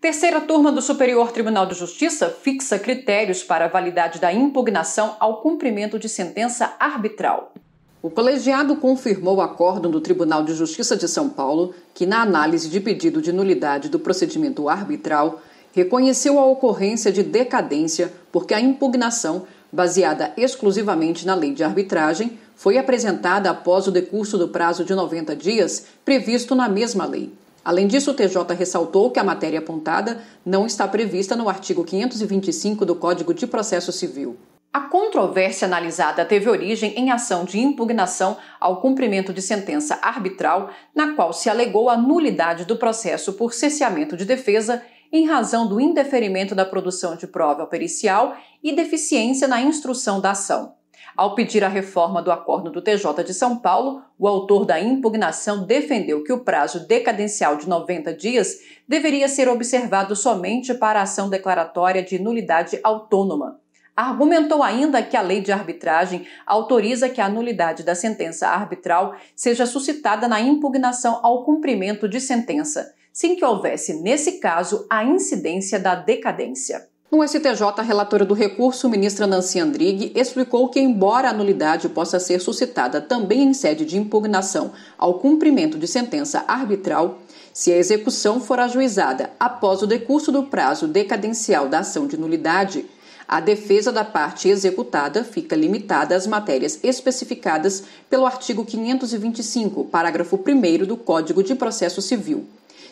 Terceira turma do Superior Tribunal de Justiça fixa critérios para a validade da impugnação ao cumprimento de sentença arbitral. O colegiado confirmou o acórdão do Tribunal de Justiça de São Paulo, que, na análise de pedido de nulidade do procedimento arbitral, reconheceu a ocorrência de decadência porque a impugnação, baseada exclusivamente na lei de arbitragem, foi apresentada após o decurso do prazo de 90 dias previsto na mesma lei. Além disso, o TJ ressaltou que a matéria apontada não está prevista no artigo 525 do Código de Processo Civil. A controvérsia analisada teve origem em ação de impugnação ao cumprimento de sentença arbitral, na qual se alegou a nulidade do processo por cerceamento de defesa em razão do indeferimento da produção de prova pericial e deficiência na instrução da ação. Ao pedir a reforma do acordo do TJ de São Paulo, o autor da impugnação defendeu que o prazo decadencial de 90 dias deveria ser observado somente para a ação declaratória de nulidade autônoma. Argumentou ainda que a lei de arbitragem autoriza que a nulidade da sentença arbitral seja suscitada na impugnação ao cumprimento de sentença, sem que houvesse, nesse caso, a incidência da decadência. No STJ, a relatora do recurso, ministra Nancy Andrighi, explicou que, embora a nulidade possa ser suscitada também em sede de impugnação ao cumprimento de sentença arbitral, se a execução for ajuizada após o decurso do prazo decadencial da ação de nulidade, a defesa da parte executada fica limitada às matérias especificadas pelo artigo 525, parágrafo 1 do Código de Processo Civil,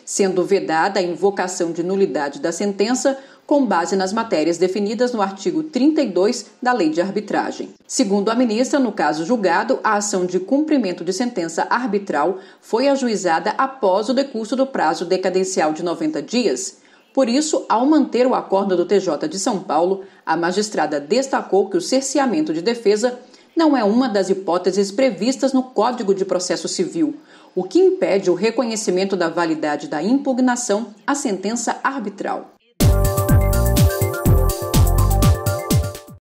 sendo vedada a invocação de nulidade da sentença com base nas matérias definidas no artigo 32 da Lei de Arbitragem. Segundo a ministra, no caso julgado, a ação de cumprimento de sentença arbitral foi ajuizada após o decurso do prazo decadencial de 90 dias. Por isso, ao manter o acordo do TJ de São Paulo, a magistrada destacou que o cerceamento de defesa não é uma das hipóteses previstas no Código de Processo Civil, o que impede o reconhecimento da validade da impugnação à sentença arbitral.